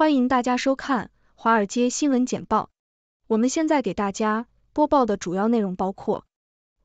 欢迎大家收看《华尔街新闻简报》。我们现在给大家播报的主要内容包括：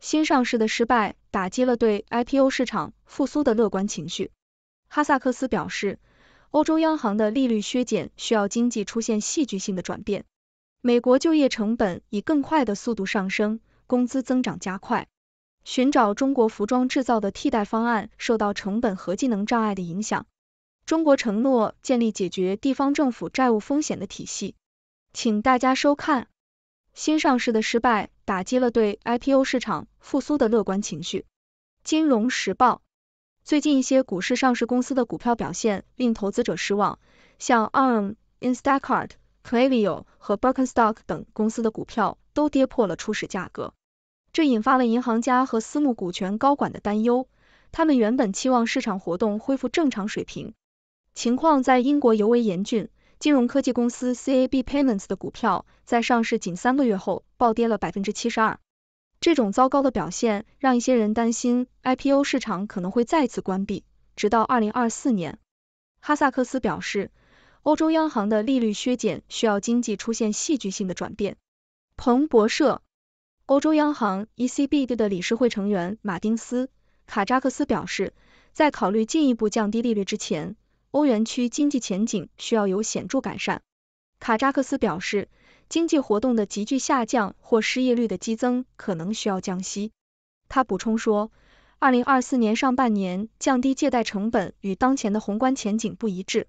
新上市的失败打击了对 IPO 市场复苏的乐观情绪。哈萨克斯表示，欧洲央行的利率削减需要经济出现戏剧性的转变。美国就业成本以更快的速度上升，工资增长加快。寻找中国服装制造的替代方案受到成本和技能障碍的影响。中国承诺建立解决地方政府债务风险的体系，请大家收看。新上市的失败打击了对 IPO 市场复苏的乐观情绪。金融时报：最近一些股市上市公司的股票表现令投资者失望，像 Arm、Instacart、Clavio 和 b i r k e n s t o c k 等公司的股票都跌破了初始价格，这引发了银行家和私募股权高管的担忧，他们原本期望市场活动恢复正常水平。情况在英国尤为严峻，金融科技公司 C A B Payments 的股票在上市仅三个月后暴跌了百分之七十二。这种糟糕的表现让一些人担心 I P O 市场可能会再次关闭，直到二零二四年。哈萨克斯表示，欧洲央行的利率削减需要经济出现戏剧性的转变。彭博社，欧洲央行 E C B 的理事会成员马丁斯卡扎克斯表示，在考虑进一步降低利率之前。欧元区经济前景需要有显著改善，卡扎克斯表示，经济活动的急剧下降或失业率的激增可能需要降息。他补充说，二零二四年上半年降低借贷成本与当前的宏观前景不一致。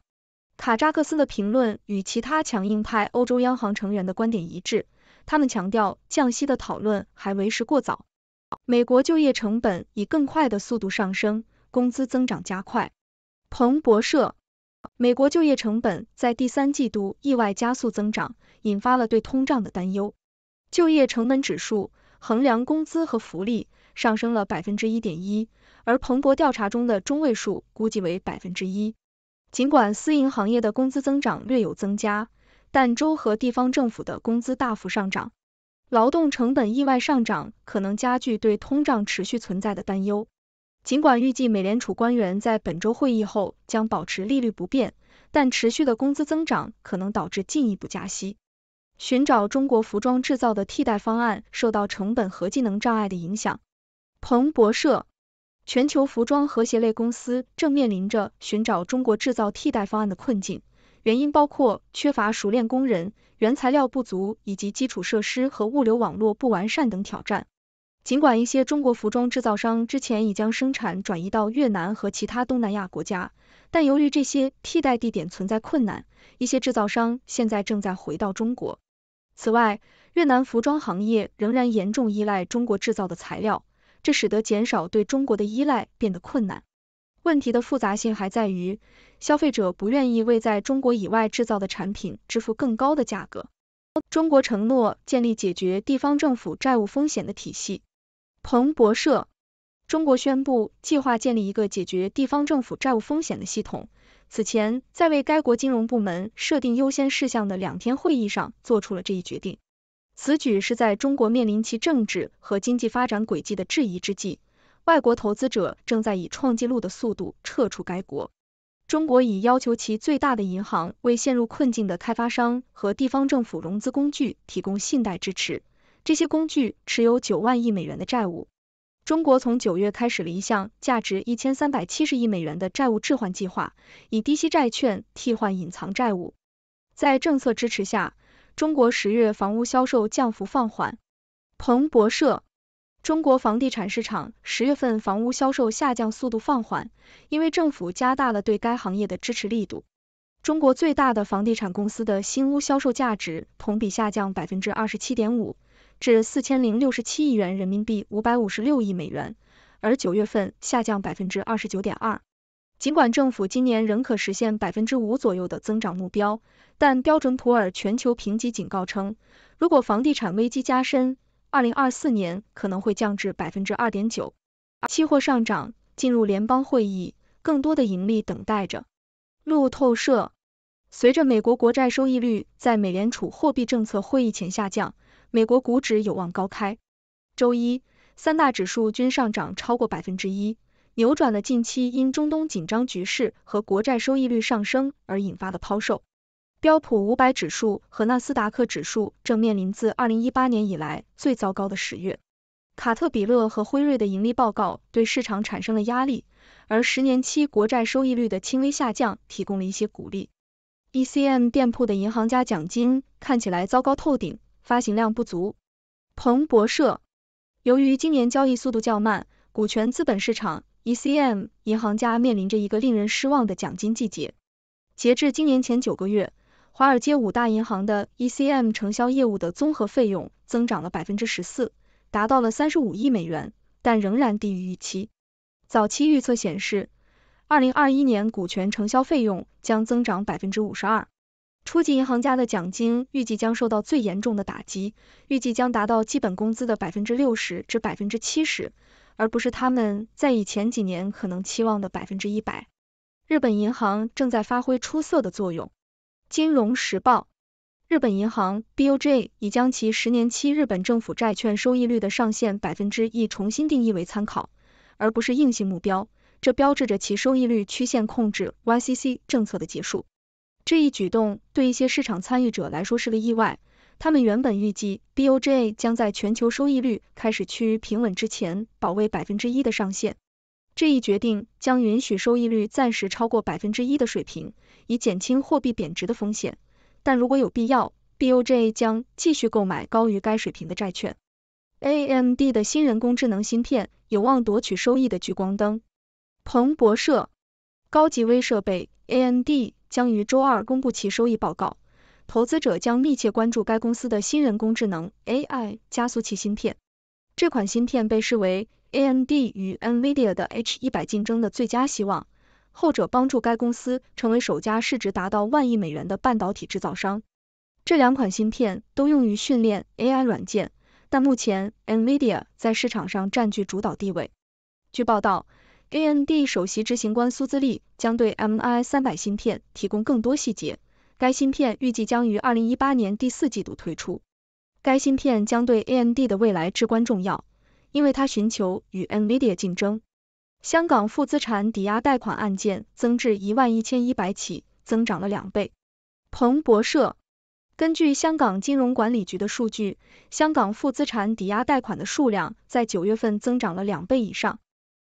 卡扎克斯的评论与其他强硬派欧洲央行成员的观点一致，他们强调降息的讨论还为时过早。美国就业成本以更快的速度上升，工资增长加快。彭博社：美国就业成本在第三季度意外加速增长，引发了对通胀的担忧。就业成本指数衡量工资和福利上升了百分之一点一，而彭博调查中的中位数估计为百分之一。尽管私营行业的工资增长略有增加，但州和地方政府的工资大幅上涨，劳动成本意外上涨可能加剧对通胀持续存在的担忧。尽管预计美联储官员在本周会议后将保持利率不变，但持续的工资增长可能导致进一步加息。寻找中国服装制造的替代方案受到成本和技能障碍的影响。彭博社，全球服装和谐类公司正面临着寻找中国制造替代方案的困境，原因包括缺乏熟练工人、原材料不足以及基础设施和物流网络不完善等挑战。尽管一些中国服装制造商之前已将生产转移到越南和其他东南亚国家，但由于这些替代地点存在困难，一些制造商现在正在回到中国。此外，越南服装行业仍然严重依赖中国制造的材料，这使得减少对中国的依赖变得困难。问题的复杂性还在于，消费者不愿意为在中国以外制造的产品支付更高的价格。中国承诺建立解决地方政府债务风险的体系。彭博社：中国宣布计划建立一个解决地方政府债务风险的系统。此前，在为该国金融部门设定优先事项的两天会议上，做出了这一决定。此举是在中国面临其政治和经济发展轨迹的质疑之际，外国投资者正在以创纪录的速度撤出该国。中国已要求其最大的银行为陷入困境的开发商和地方政府融资工具提供信贷支持。这些工具持有九万亿美元的债务。中国从九月开始了一项价值一千三百七十亿美元的债务置换计划，以低息债券替换隐藏债务。在政策支持下，中国十月房屋销售降幅放缓。彭博社，中国房地产市场十月份房屋销售下降速度放缓，因为政府加大了对该行业的支持力度。中国最大的房地产公司的新屋销售价值同比下降百分之二十七点五。至四千零六十七亿元人民币五百五十六亿美元，而九月份下降百分之二十九点二。尽管政府今年仍可实现百分之五左右的增长目标，但标准普尔全球评级警告称，如果房地产危机加深，二零二四年可能会降至百分之二点九。期货上涨，进入联邦会议，更多的盈利等待着。路透社，随着美国国债收益率在美联储货币政策会议前下降。美国股指有望高开，周一三大指数均上涨超过百分之一，扭转了近期因中东紧张局势和国债收益率上升而引发的抛售。标普五百指数和纳斯达克指数正面临自二零一八年以来最糟糕的十月。卡特彼勒和辉瑞的盈利报告对市场产生了压力，而十年期国债收益率的轻微下降提供了一些鼓励。ECM 店铺的银行家奖金看起来糟糕透顶。发行量不足。彭博社，由于今年交易速度较慢，股权资本市场 ECM 银行家面临着一个令人失望的奖金季节。截至今年前九个月，华尔街五大银行的 ECM 承销业务的综合费用增长了百分之十四，达到了三十五亿美元，但仍然低于预期。早期预测显示，二零二一年股权承销费用将增长百分之五十二。初级银行家的奖金预计将受到最严重的打击，预计将达到基本工资的百分之六十至百分之七十，而不是他们在以前几年可能期望的百分之一百。日本银行正在发挥出色的作用。金融时报，日本银行 B U J 已将其十年期日本政府债券收益率的上限百分之一重新定义为参考，而不是硬性目标，这标志着其收益率曲线控制 Y C C 政策的结束。这一举动对一些市场参与者来说是个意外，他们原本预计 BOJ 将在全球收益率开始趋于平稳之前保卫百分之一的上限。这一决定将允许收益率暂时超过百分之一的水平，以减轻货币贬值的风险。但如果有必要，BOJ 将继续购买高于该水平的债券。AMD 的新人工智能芯片有望夺取收益的聚光灯。彭博社，高级微设备 AMD。将于周二公布其收益报告，投资者将密切关注该公司的新人工智能 AI 加速器芯片。这款芯片被视为 AMD 与 NVIDIA 的 H100 竞争的最佳希望，后者帮助该公司成为首家市值达到万亿美元的半导体制造商。这两款芯片都用于训练 AI 软件，但目前 NVIDIA 在市场上占据主导地位。据报道。AMD 首席执行官苏兹利将对 MI 三百芯片提供更多细节。该芯片预计将于二零一八年第四季度推出。该芯片将对 AMD 的未来至关重要，因为它寻求与 NVIDIA 竞争。香港负资产抵押贷款案件增至一万一千一百起，增长了两倍。彭博社根据香港金融管理局的数据，香港负资产抵押贷款的数量在九月份增长了两倍以上。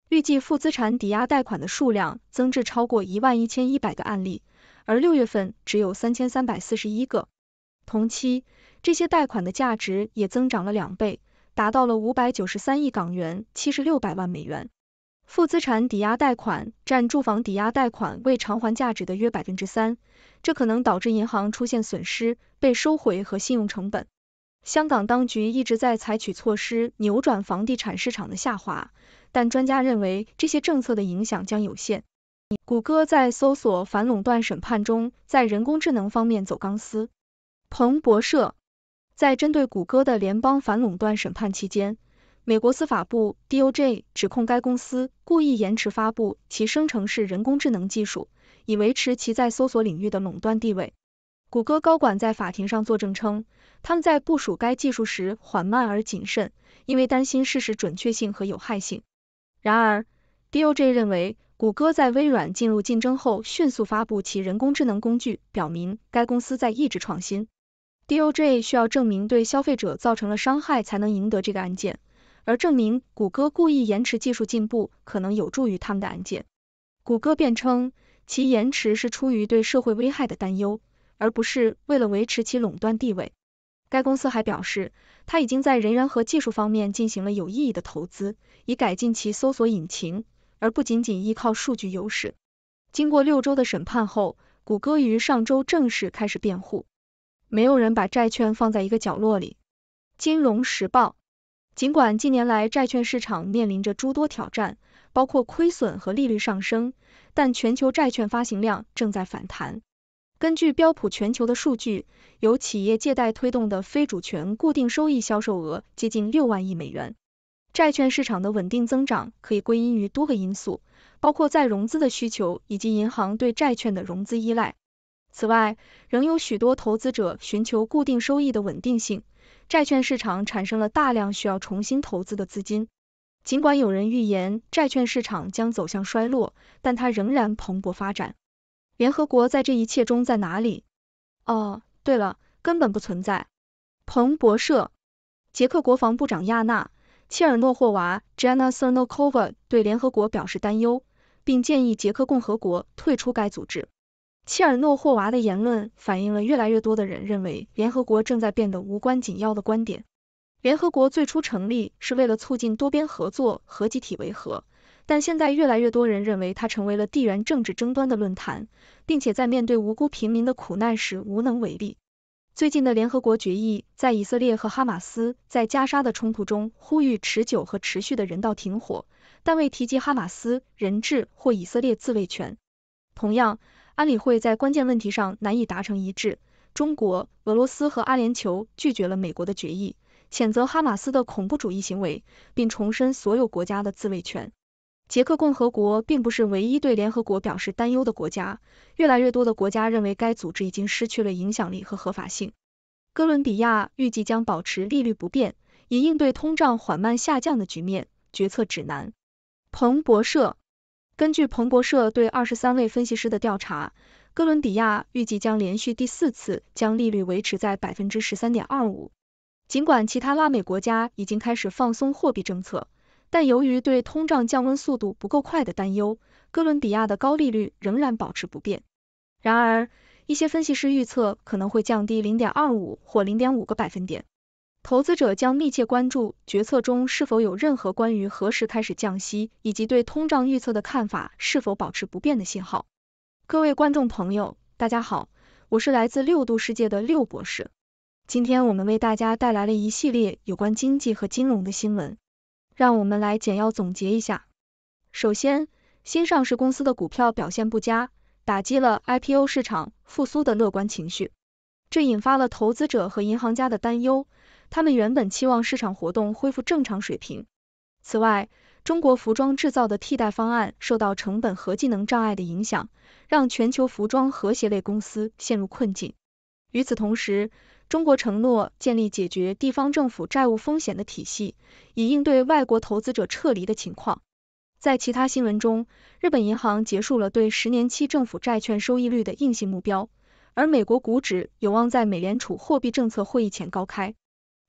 预计负资产抵押贷款的数量增至超过一万一千一百个案例，而六月份只有三千三百四十一个。同期，这些贷款的价值也增长了两倍，达到了五百九十三亿港元（七十六百万美元）。负资产抵押贷款占住房抵押贷款未偿还价值的约百分之三，这可能导致银行出现损失、被收回和信用成本。香港当局一直在采取措施扭转房地产市场的下滑。但专家认为，这些政策的影响将有限。谷歌在搜索反垄断审判中，在人工智能方面走钢丝。彭博社在针对谷歌的联邦反垄断审判期间，美国司法部 DOJ 指控该公司故意延迟发布其生成式人工智能技术，以维持其在搜索领域的垄断地位。谷歌高管在法庭上作证称，他们在部署该技术时缓慢而谨慎，因为担心事实准确性和有害性。然而，DOJ 认为，谷歌在微软进入竞争后迅速发布其人工智能工具，表明该公司在抑制创新。DOJ 需要证明对消费者造成了伤害才能赢得这个案件，而证明谷歌故意延迟技术进步可能有助于他们的案件。谷歌辩称，其延迟是出于对社会危害的担忧，而不是为了维持其垄断地位。该公司还表示，他已经在人员和技术方面进行了有意义的投资，以改进其搜索引擎，而不仅仅依靠数据优势。经过六周的审判后，谷歌于上周正式开始辩护。没有人把债券放在一个角落里。《金融时报》尽管近年来债券市场面临着诸多挑战，包括亏损和利率上升，但全球债券发行量正在反弹。根据标普全球的数据，由企业借贷推动的非主权固定收益销售额接近六万亿美元。债券市场的稳定增长可以归因于多个因素，包括再融资的需求以及银行对债券的融资依赖。此外，仍有许多投资者寻求固定收益的稳定性，债券市场产生了大量需要重新投资的资金。尽管有人预言债券市场将走向衰落，但它仍然蓬勃发展。联合国在这一切中在哪里？哦，对了，根本不存在。彭博社，捷克国防部长亚娜·切尔诺霍娃 （Jana c e r n o c o v a 对联合国表示担忧，并建议捷克共和国退出该组织。切尔诺霍娃的言论反映了越来越多的人认为联合国正在变得无关紧要的观点。联合国最初成立是为了促进多边合作和集体维和。但现在越来越多人认为，它成为了地缘政治争端的论坛，并且在面对无辜平民的苦难时无能为力。最近的联合国决议在以色列和哈马斯在加沙的冲突中呼吁持久和持续的人道停火，但未提及哈马斯人质或以色列自卫权。同样，安理会在关键问题上难以达成一致。中国、俄罗斯和阿联酋拒绝了美国的决议，谴责哈马斯的恐怖主义行为，并重申所有国家的自卫权。捷克共和国并不是唯一对联合国表示担忧的国家，越来越多的国家认为该组织已经失去了影响力和合法性。哥伦比亚预计将保持利率不变，以应对通胀缓慢下降的局面。决策指南，彭博社。根据彭博社对二十三位分析师的调查，哥伦比亚预计将连续第四次将利率维持在百分之十三点二五，尽管其他拉美国家已经开始放松货币政策。但由于对通胀降温速度不够快的担忧，哥伦比亚的高利率仍然保持不变。然而，一些分析师预测可能会降低零点二五或零点五个百分点。投资者将密切关注决策中是否有任何关于何时开始降息以及对通胀预测的看法是否保持不变的信号。各位观众朋友，大家好，我是来自六度世界的六博士。今天我们为大家带来了一系列有关经济和金融的新闻。让我们来简要总结一下。首先，新上市公司的股票表现不佳，打击了 IPO 市场复苏的乐观情绪，这引发了投资者和银行家的担忧，他们原本期望市场活动恢复正常水平。此外，中国服装制造的替代方案受到成本和技能障碍的影响，让全球服装和谐类公司陷入困境。与此同时，中国承诺建立解决地方政府债务风险的体系，以应对外国投资者撤离的情况。在其他新闻中，日本银行结束了对十年期政府债券收益率的硬性目标，而美国股指有望在美联储货币政策会议前高开。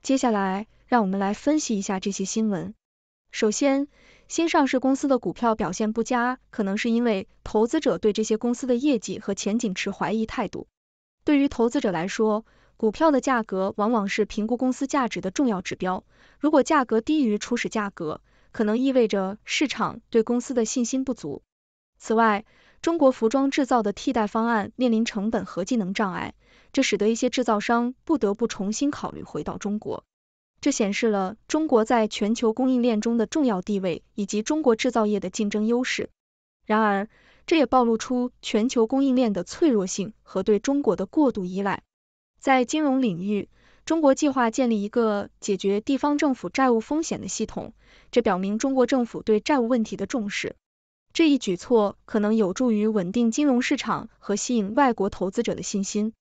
接下来，让我们来分析一下这些新闻。首先，新上市公司的股票表现不佳，可能是因为投资者对这些公司的业绩和前景持怀疑态度。对于投资者来说，股票的价格往往是评估公司价值的重要指标。如果价格低于初始价格，可能意味着市场对公司的信心不足。此外，中国服装制造的替代方案面临成本和技能障碍，这使得一些制造商不得不重新考虑回到中国。这显示了中国在全球供应链中的重要地位以及中国制造业的竞争优势。然而，这也暴露出全球供应链的脆弱性和对中国的过度依赖。在金融领域，中国计划建立一个解决地方政府债务风险的系统，这表明中国政府对债务问题的重视。这一举措可能有助于稳定金融市场和吸引外国投资者的信心。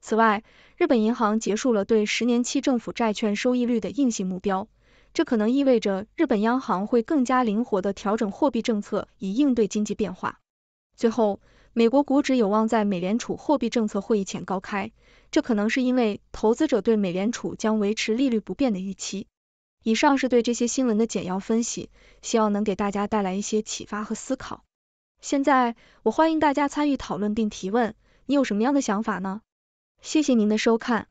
此外，日本银行结束了对十年期政府债券收益率的硬性目标，这可能意味着日本央行会更加灵活地调整货币政策以应对经济变化。最后，美国股指有望在美联储货币政策会议前高开，这可能是因为投资者对美联储将维持利率不变的预期。以上是对这些新闻的简要分析，希望能给大家带来一些启发和思考。现在，我欢迎大家参与讨论并提问，你有什么样的想法呢？谢谢您的收看，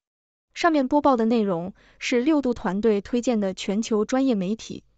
上面播报的内容是六度团队推荐的全球专业媒体。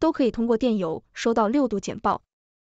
都可以通过电邮收到六度简报。